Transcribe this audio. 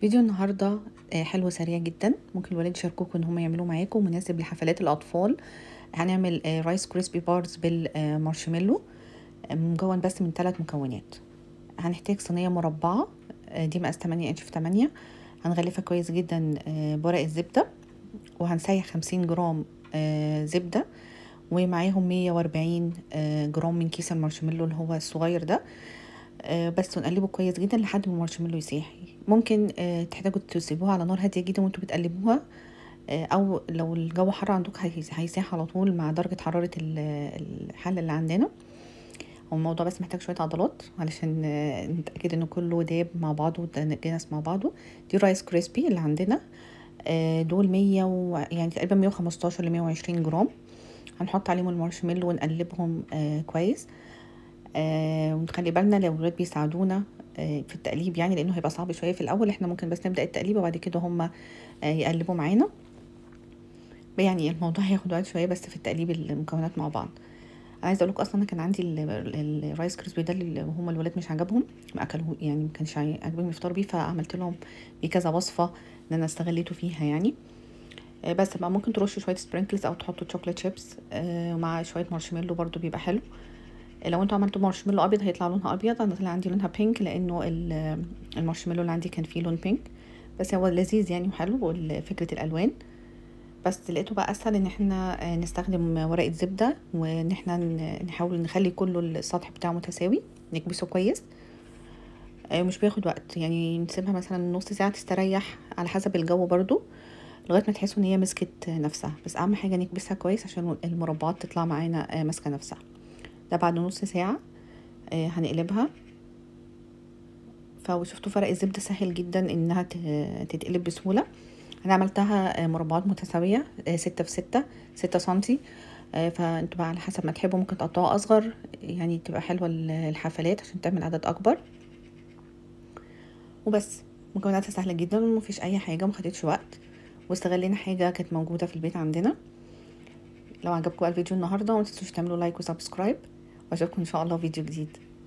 فيديو النهاردة آه، حلو سريع جدا ممكن الولاد يشاركوكوا ان هم يعملوه معاكم مناسب لحفلات الاطفال هنعمل رايس كريسبي بارز بالمارشميلو مكون بس من ثلاث مكونات هنحتاج صينية مربعة آه، دي مقاس 8 انش في 8 هنغلفها كويس جدا آه، بورق الزبدة وهنسيح 50 جرام زبدة ومعاهم 140 جرام من كيس المارشميلو اللي هو الصغير ده بس ونقلبه كويس جدا لحد ما المارشميلو يسيح ممكن آه، تحتاجوا تسيبوها على نار هاديه جدا وانتوا بتقلبوها آه، او لو الجو حر عندك هيساح على طول مع درجه حراره الحل اللي عندنا هو الموضوع بس محتاج شويه عضلات علشان آه، نتاكد ان كله داب مع بعضه جنس مع بعضه دي رايس كريسبي اللي عندنا دول 100 و... يعني تقريبا 115 ل 120 جرام هنحط عليهم المارشميلو ونقلبهم كويس ونخلي بالنا لو الولاد بيساعدونا آه، في التقليب يعني لانه هيبقى صعب شويه في الاول احنا ممكن بس نبدا التقليب وبعد كده هم آه، يقلبوا معانا يعني الموضوع هياخد وقت شويه بس في التقليب المكونات مع بعض عايزه اقول لكم اصلا انا كان عندي الرايس كريسبي ده اللي هما الولاد مش عجبهم ما اكلوه يعني ما كانش عاجبهم يفطروا بيه فعملت لهم بيه كذا وصفه ان انا استغليته فيها يعني آه، بس بقى ممكن ترشوا شويه سبرينكلز او تحطوا تشوكليت شيبس مع شويه مارشميلو برضو بيبقى حلو إيه، لو انتوا عملتوا مارشميلو ابيض هيطلع لونها ابيض انا طلع عندي لونها بينك لانه المارشميلو اللي عندي كان فيه لون بينك بس هو لذيذ يعني وحلو فكره الالوان بس لقيته بقى اسهل ان احنا آه، نستخدم ورقه زبده وان احنا نحاول نخلي كله السطح بتاعه متساوي نكبسه كويس آه، مش بياخد وقت يعني نسيبها مثلا نص ساعه تستريح على حسب الجو برضو لغايه ما تحسوا ان هي مسكت نفسها بس اهم حاجه نكبسها كويس عشان المربعات تطلع معانا آه، ماسكه نفسها ده بعد نص ساعة آه، هنقلبها فشفتوا فرق الزبدة سهل جدا انها تتقلب بسهولة انا عملتها آه، مربعات متساوية آه، ستة في ستة ستة سنتي فانتوا بقى على حسب ما تحبوا ممكن تقطعوها اصغر يعني تبقى حلوة الحفلات عشان تعمل عدد اكبر وبس مكوناتها سهلة جدا ومفيش اي حاجة مخدتش وقت واستغلينا حاجة كانت موجودة في البيت عندنا لو عجبكم الفيديو النهاردة متنسوش تعملوا لايك وسبسكرايب واشوفكم ان شاء الله فيديو جديد